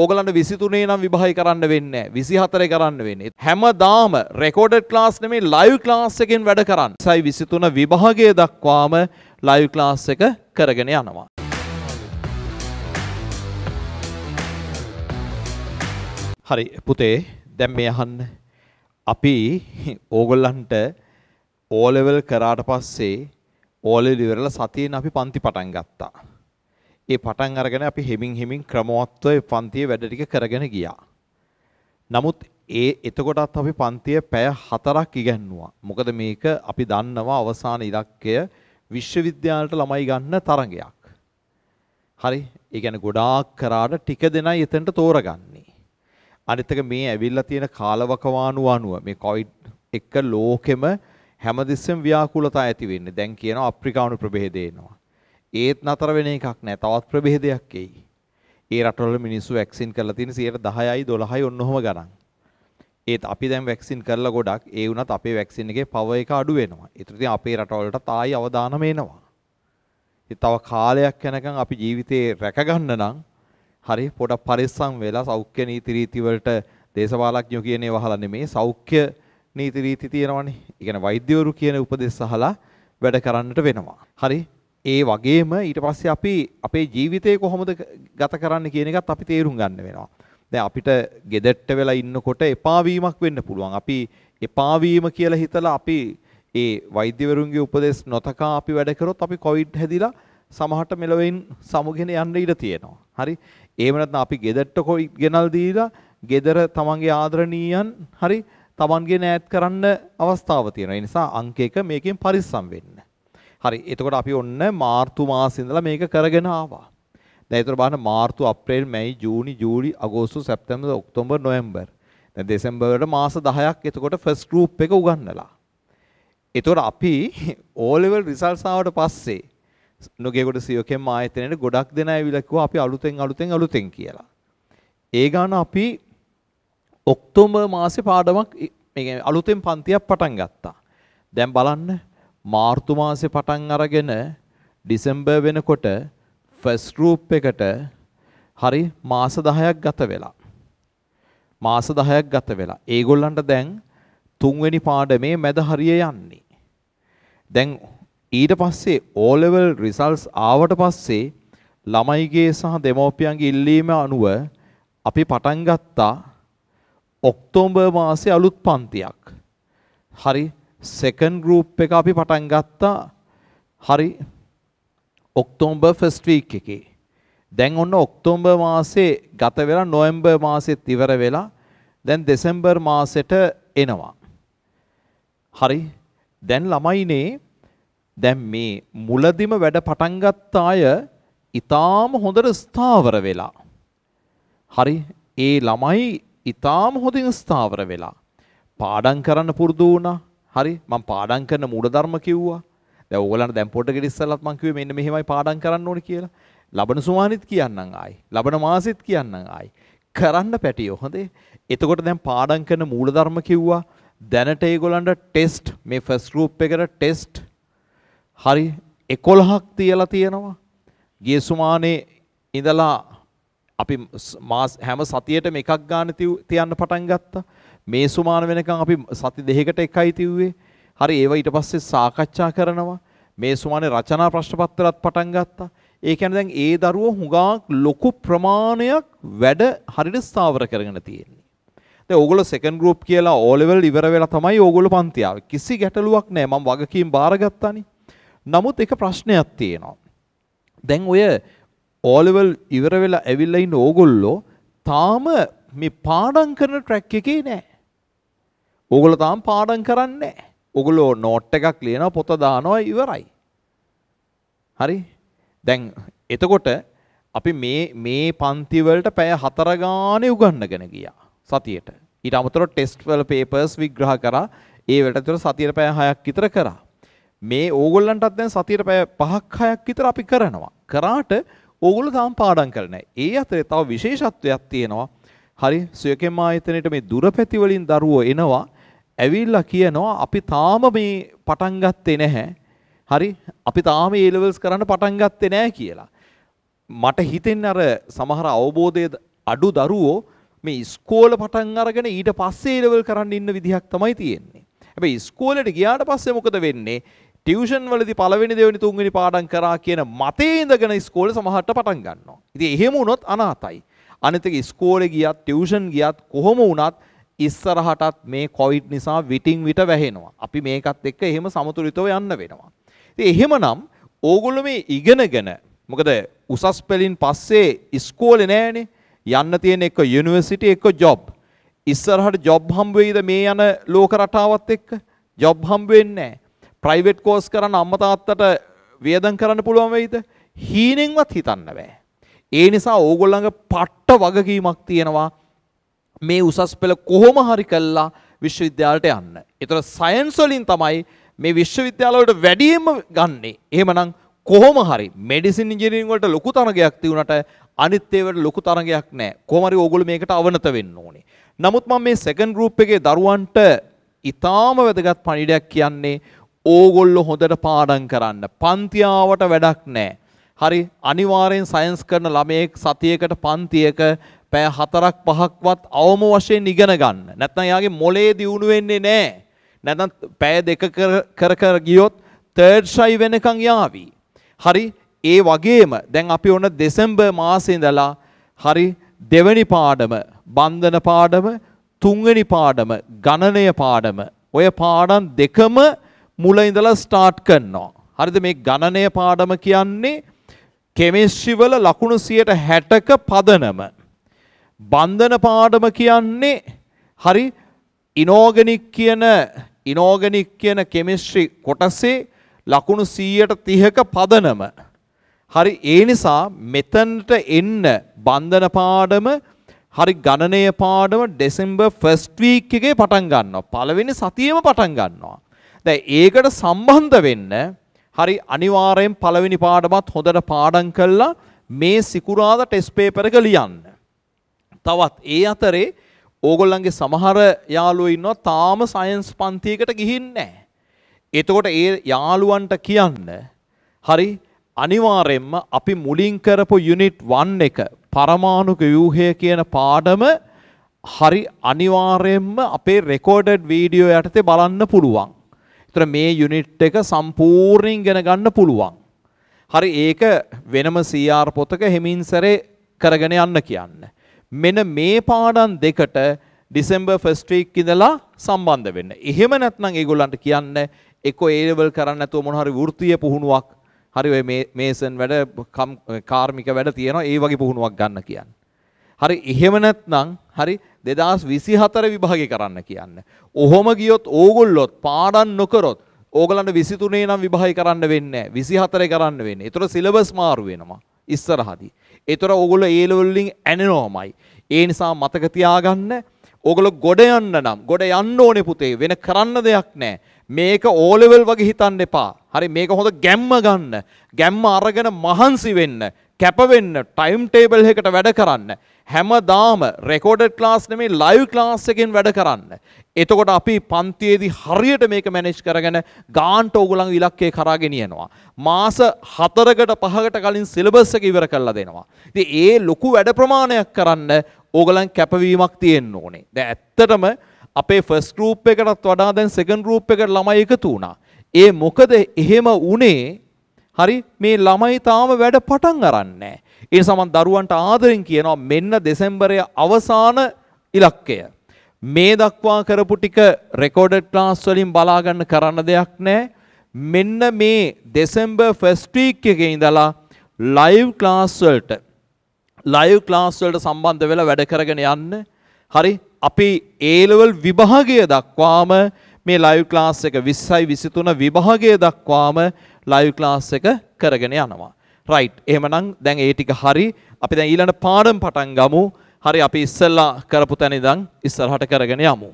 ඕගලන්ට 23 නම් විභාගය කරන්න වෙන්නේ 24 කරන්න වෙන්නේ. හැමදාම රෙකෝඩඩ් ක්ලාස් නෙමෙයි ලයිව් ක්ලාස් එකෙන් වැඩ කරන්න. 23 විභාගය දක්වාම ලයිව් ක්ලාස් එක කරගෙන යනවා. හරි පුතේ දැන් මේ අහන්න. අපි ඕගොල්ලන්ට ඕ ලෙවල් කරාට පස්සේ ඕ ලෙවල් ඉවරලා සතියෙන් අපි පන්ති පටන් ගත්තා. ඒ පටන් අරගෙන අපි හෙමින් හෙමින් ක්‍රමවත්ව පන්තියේ වැඩ ටික කරගෙන ගියා. නමුත් ඒ එතකොටත් අපි පන්තියේ පැය 4ක් ඉගැන්නුවා. මොකද මේක අපි දන්නවා අවසාන ඉලක්කය විශ්වවිද්‍යාලට ළමයි ගන්න තරඟයක්. හරි. ඒ කියන්නේ ගොඩාක් කරාට ටික දෙනයි එතනට තෝරගන්නේ. අනිත් එක මේ ඇවිල්ලා තියෙන කාලවකවානුව අනුව මේ කොවිඩ් එක්ක ලෝකෙම හැමදෙස්සෙම ව්‍යාකූලතා ඇති වෙන්නේ. දැන් කියනවා අප්‍රිකානු ප්‍රභේදය එනවා. ඒත් නතර වෙන එකක් නෑ. තවත් ප්‍රභේදයක් එයි. ඒ රටවල මිනිස්සු වැක්සින් කරලා තියෙන 10යි 12යි ඔන්න ඔහම ගණන්. ඒත් අපි දැන් වැක්සින් කරලා ගොඩක් ඒ වුණත් අපේ වැක්සින් එකේ පවර් එක අඩු වෙනවා. ඒතර ඉතින් අපේ රටවලට තායි අවදානම එනවා. ඉතින් තව කාලයක් යනකම් අපි ජීවිතේ රැකගන්න නම් හරි පොඩක් පරිස්සම් වෙලා සෞඛ්‍ය නීති රීති වලට දේශපාලඥයෝ කියන ඒවා අහලා නෙමේ සෞඛ්‍ය නීති රීති තියෙනවනේ. ඒ කියන්නේ වෛද්‍යවරු කියන උපදෙස් අහලා වැඩ කරන්නට වෙනවා. හරි ඒ වගේම ඊට පස්සේ අපි අපේ ජීවිතේ කොහොමද ගත කරන්න කියන එකත් අපි තේරුම් ගන්න වෙනවා. දැන් අපිට gedette වෙලා ඉන්නකොට එපා වීමක් වෙන්න පුළුවන්. අපි එපා වීම කියලා හිතලා අපි ඒ වෛද්‍යවරුන්ගේ උපදෙස් නොතකා අපි වැඩ කරොත් අපි කොවිඩ් හැදිලා සමහරට මෙලොවෙන් සමුගෙන යන්න ඉඩ තියෙනවා. හරි. එහෙම නැත්නම් අපි gedette කොවිඩ් ගෙනල් දීලා gedara තමන්ගේ ආදරණීයන් හරි තමන්ගේ නෑත් කරන්න අවස්ථාව තියෙනවා. ඒ නිසා අංක එක මේකෙන් පරිස්සම් වෙන්න. හරි. එතකොට අපි ඔන්න මාර්තු මාසේ ඉඳලා මේක කරගෙන ආවා. දැන් ඒතර බලන්න මාර්තු, අප්‍රේල්, මැයි, ජූනි, ජූලි, අගෝස්තු, සැප්තැම්බර්, ඔක්තෝබර්, නොවැම්බර්. දැන් දෙසැම්බර් වලට මාස 10ක් එතකොට ෆස්ට් ගෲප් එක උගන්නලා. එතකොට අපි ඕ ලෙවල් රිසල්ට්ස් ආවට පස්සේ නුගේගොඩ සියෝකෙන් ආයතනයේ ගොඩක් දෙනා ඇවිල්ලා කිව්වා අපි අලුතෙන් අලුතෙන් අලුතෙන් කියලා. ඒ ගාන අපි ඔක්තෝබර් මාසේ පාඩමක් අලුතෙන් පන්තියක් පටන් ගත්තා. දැන් බලන්න මාර්තු මාසේ පටන් අරගෙන ඩිසెంබර් වෙනකොට ෆස්ට් ගෲප් එකට හරි මාස 10ක් ගත වෙලා මාස 10ක් ගත වෙලා ඒගොල්ලන්ට දැන් තුන්වෙනි පාඩමේ මැද හරිය යන්නේ දැන් ඊට පස්සේ O level results ආවට පස්සේ ළමයිගේ සහ දෙමව්පියන්ගේ ඉල්ලීම අනුව අපි පටන් ගත්තා ඔක්තෝබර් මාසේ අලුත් පන්තියක්. හරි සෙකන්ඩ් ගෲප් එක අපි පටන් ගත්තා හරි ඔක්තෝබර් ෆස්ට් වීක් එකේ. දැන් ඔන්න ඔක්තෝබර් මාසේ ගත වෙලා නොවැම්බර් මාසෙත් ඉවර වෙලා දැන් දෙසැම්බර් මාසෙට එනවා. හරි. දැන් ළමයිනේ දැන් මේ මුලදිම වැඩ පටන් ගත්ත අය ඊටාම හොඳට ස්ථාවර වෙලා. හරි. ඒ ළමයි ඊටාම හොඳින් ස්ථාවර වෙලා. පාඩම් කරන්න පුරුදු වුණා. හරි මම පාඩම් කරන මූලධර්ම කිව්වා. දැන් ඕගොල්ලන්ට දැන් පොඩ ගෙඩි ඉස්සලත් මම කිව්වේ මෙන්න මෙහෙමයි පාඩම් කරන්න ඕනේ කියලා. ලබන සුමානෙත් කියන්නම් ආයි. ලබන මාසෙත් කියන්නම් ආයි. කරන්න පැටියෝ හොඳේ. එතකොට දැන් පාඩම් කරන මූලධර්ම කිව්වා. දැනට ඒගොල්ලන්ට ටෙස්ට් මේ ෆස්ට් ගෲප් එකට ටෙස්ට් හරි 11ක් තියලා තියෙනවා. ගිය සුමානේ ඉඳලා අපි මාස හැම සතියේටම එකක් ගන්න තියන්න පටන් ගත්තා. මේ සුමාන වෙනකන් අපි සති දෙකකට එකයි තිව්වේ. හරි ඒව ඊට පස්සේ සාකච්ඡා කරනවා. මේ සුමානේ රචනා ප්‍රශ්න පත්‍රයත් පටන් ගත්තා. ඒ කියන්නේ දැන් ඒ දරුවෝ හුඟක් ලොකු ප්‍රමාණයක් වැඩ හරියට ස්ථාවර කරගෙන තියෙන්නේ. දැන් ඕගොල්ලෝ සෙකන්ඩ් ගෲප් කියලා ඕ ලෙවල් ඉවර වෙලා තමයි ඕගොල්ලෝ පන්ති ආවේ. කිසි ගැටලුවක් නැහැ. මම වගකීම් බාරගත්තානේ. නමුත් එක ප්‍රශ්නයක් තියෙනවා. දැන් ඔය ඕ ලෙවල් ඉවර වෙලා ඇවිල්ලා ඉන්න ඕගොල්ලෝ තාම මේ පාඩම් කරන ට්‍රැක් එකේ නෑ. ඕගොල්ලෝ තාම පාඩම් කරන්නේ නැහැ. ඔගොල්ලෝ නෝට් එකක් ලියනවා පොත දානවා ඉවරයි. හරි? දැන් එතකොට අපි මේ මේ පන්ති වලට පැය 4 ගානේ උගන්වගෙන ගියා සතියට. ඊට අමතරව ටෙස්ට් වල පේපර්ස් විග්‍රහ කරා. ඒ වලට අතර සතියට පැය 6ක් විතර කරා. මේ ඕගොල්ලන්ටත් දැන් සතියට පැය 5ක් 6ක් විතර අපි කරනවා. කරාට ඕගොල්ලෝ තාම පාඩම් කරලා නැහැ. ඒ අතරේ තව විශේෂත්වයක් තියෙනවා. හරි, සුයකෙම් ආයතනයේ මේ දුරපැති වලින් දරුවෝ එනවා. ඇවිල්ලා කියනවා අපි තාම මේ පටන් ගත්තේ නැහැ. හරි අපි තාම A levels කරන්න පටන් ගත්තේ නැහැ කියලා. මට හිතෙන්නේ අර සමහර අවබෝධයේ අඩු දරුවෝ මේ ඉස්කෝල පටන් අරගෙන ඊට පස්සේ A level කරන්න ඉන්න විදිහක් තමයි තියෙන්නේ. හැබැයි ඉස්කෝලේට ගියාට පස්සේ මොකද වෙන්නේ? ටියුෂන් වලදි පළවෙනි දෙවෙනි තුන්වෙනි පාඩම් කරා කියන මතේ ඉඳගෙන ඉස්කෝලේ සමහරට පටන් ගන්නවා. ඉතින් එහෙම වුණොත් අනාතයි. අනිත් එක ඉස්කෝලේ ගියත් ටියුෂන් ගියත් කොහොම වුණත් ඉස්සරහටත් මේ කොවිඩ් නිසා විටින් විට වැහෙනවා. අපි මේකත් එක්ක එහෙම සමතුලිතව යන්න වෙනවා. ඉතින් එහෙමනම් ඕගොල්ලෝ මේ ඉගෙනගෙන මොකද උසස් පෙළින් පස්සේ ඉස්කෝලේ නෑනේ යන්න තියෙන එක යුනිවර්සිටි එක ජොබ්. ඉස්සරහට ජොබ් හම්බ වෙයිද මේ යන ලෝක රටාවත් එක්ක? ජොබ් හම්බ වෙන්නේ නෑ. ප්‍රයිවට් කෝස් කරන්න අම්මා තාත්තට වියදම් කරන්න පුළුවන් වෙයිද? හීනෙන්වත් හිතන්න බෑ. ඒ නිසා ඕගොල්ලන්ගේ පට්ට වගකීමක් තියෙනවා මේ උසස් පෙළ කොහොම හරි කළා විශ්වවිද්‍යාලට යන්න. ඒතර සයන්ස් වලින් තමයි මේ විශ්වවිද්‍යාලවලට වැඩියෙන්ම ගන්නෙ. එහෙමනම් කොහොම හරි මෙඩිසින් ඉංජිනේරින් වලට ලොකු තරගයක් තියුණාට අනිත් ඒවට ලොකු තරගයක් නැහැ. කොහොම හරි ඕගොල්ලෝ මේකට අවනත වෙන්න ඕනේ. නමුත් මම මේ සෙකන්ඩ් ගෲප් එකේ දරුවන්ට ඊටාම වැදගත් පණිඩයක් කියන්නේ ඕගොල්ලෝ හොඳට පාඩම් කරන්න. පන්තියාවට වැඩක් නැහැ. හරි අනිවාර්යෙන් සයන්ස් කරන ළමයෙක් සතියකට පන්තියක පෑ හතරක් පහක්වත් අවම වශයෙන් ඉගෙන ගන්න. නැත්නම් එයාගේ මොලේ දියුණු වෙන්නේ නැහැ. නැත්නම් පෑ දෙක කර කර ගියොත් තර්ඩ් ට්‍රයි වෙනකන් යාවි. හරි ඒ වගේම දැන් අපි ඔන්න දෙසැම්බර් මාසේ ඉඳලා හරි දෙවැනි පාඩම බන්ධන පාඩම තුන්වෙනි පාඩම ගණනය පාඩම ඔය පාඩම් දෙකම මුල ඉඳලා ස්ටාර්ට් කරනවා. හරිද මේ ගණනය පාඩම කියන්නේ කෙමිස්ට්‍රි වල ලකුණු 160ක පදනම. බන්ධන පාඩම කියන්නේ හරි ඉනෝගනික් කියන ඉනෝගනික් කියන කෙමිස්ට්‍රි කොටසේ ලකුණු 130ක පදනම. හරි ඒ නිසා මෙතනට එන්න බන්ධන පාඩම හරි ගණනය පාඩම ඩෙසෙම්බර් 1st week එකේ පටන් ගන්නවා. පළවෙනි සතියේම පටන් ගන්නවා. දැන් ඒකට සම්බන්ධ වෙන්න හරි අනිවාර්යෙන් පළවෙනි පාඩමත් හොඳට පාඩම් කරලා මේ සිකුරාදා ටෙස්ට් පේපර් එක ලියන්න. තවත් ඒ අතරේ ඕගොල්ලන්ගේ සමහර යාළුවෝ ඉන්නවා තාම සයන්ස් පන්තියකට ගිහින් නැහැ. එතකොට ඒ යාළුවන්ට කියන්න හරි අනිවාර්යෙන්ම අපි මුලින් කරපු යුනිට් 1 එක පරමාණුක ව්‍යුහය කියන පාඩම හරි අනිවාර්යෙන්ම අපේ රෙකෝඩඩ් වීඩියෝ යටතේ බලන්න පුළුවන්. ඒතර මේ යුනිට් එක සම්පූර්ණයෙන් ඉගෙන ගන්න පුළුවන්. හරි ඒක වෙනම CR පොතක හෙමින් සැරේ කරගෙන යන්න කියන්නේ. මෙන්න මේ පාඩම් දෙකට ඩිසෙම්බර් ෆස්ට් වීක් ඉඳලා සම්බන්ධ වෙන්න. එහෙම නැත්නම් ඒගොල්ලන්ට කියන්න එක්කෝ ඒ ලෙවල් කරන්න නැතුව මොන හරි වෘත්තීය පුහුණුවක් හරි ඔය මේසන් වැඩ කාර්මික වැඩ තියෙනවා ඒ වගේ පුහුණුවක් ගන්න කියන්න. හරි එහෙම නැත්නම් හරි 2024 විභාගේ කරන්න කියන්න. ඔහොම ගියොත් ඕගොල්ලොත් පාඩම් නොකරොත් ඕගලන්ට 23 නම් විභාගය කරන්න වෙන්නේ නැහැ. 24 කරන්න වෙන්නේ. ඒතර සිලබස් මාරු වෙනවා. ඉස්සරහදී. ඒතර ඕගොල්ලෝ ඒ ලෙවල් වලින් ඇනෙනවමයි. ඒ නිසා මතක තියාගන්න ඕගොල්ලෝ ගොඩ යන්න නම් ගොඩ යන්න ඕනේ පුතේ වෙන කරන්න දෙයක් නැහැ. මේක ඕලෙවල් වගේ හිතන්න එපා. හරි මේක හොඳ ගැම්ම ගන්න. ගැම්ම අරගෙන මහන්සි වෙන්න, කැප වෙන්න, ටයිම් ටේබල් එකකට වැඩ කරන්න. හැමදාම රෙකෝඩඩ් ක්ලාස් නෙමෙයි ලයිව් ක්ලාස් එකෙන් වැඩ කරන්න. එතකොට අපි පන්තියේදී හරියට මේක මැනේජ් කරගෙන ගාන්ට ඕගොල්ලන් ඉලක්කේ කරා ගෙනියනවා. මාස 4කට 5කට කලින් සිලබස් එක ඉවර කරලා දෙනවා. ඉතින් ඒ ලොකු වැඩ ප්‍රමාණයක් කරන්න ඕගොල්ලන් කැපවීමක් තියෙන්න ඕනේ. දැන් ඇත්තටම අපේ ෆස් රූප් එකටත් වඩා දැන් සෙකන් රූප් එකට ළමයි එකතු වුණා. ඒ මොකද එහෙම උනේ හරි මේ ළමයි තාම වැඩ පටන් අරන්නේ. ඒ සමන් දරුවන්ට ආදරෙන් කියනවා මෙන්න දෙසැම්බරය අවසාන ඉලක්කය. මේ දක්වා කරපු ටික රෙකෝඩඩ් ක්ලාස් වලින් බලා ගන්න කරන්න දෙයක් නැහැ. මෙන්න මේ දෙසැම්බර් ෆස්ට් වීක් එකේ ඉඳලා ලයිව් ක්ලාස් වලට ලයිව් ක්ලාස් වලට සම්බන්ධ වෙලා වැඩ කරගෙන යන්න හරි අපි ඒලවල් විභාගය දක්වාම මේ ලයිව් ක්ලාස් එක 20යි 23 විභාගය දක්වාම ලයිව් ක්ලාස් එක කරගෙන යනවා. රයිට්. එහෙමනම් දැන් ඒ ටික හරි. අපි දැන් ඊළඟ පාඩම් පටන් ගමු. හරි අපි ඉස්සෙල්ලා කරපු තැන ඉඳන් ඉස්සරහට කරගෙන යමු.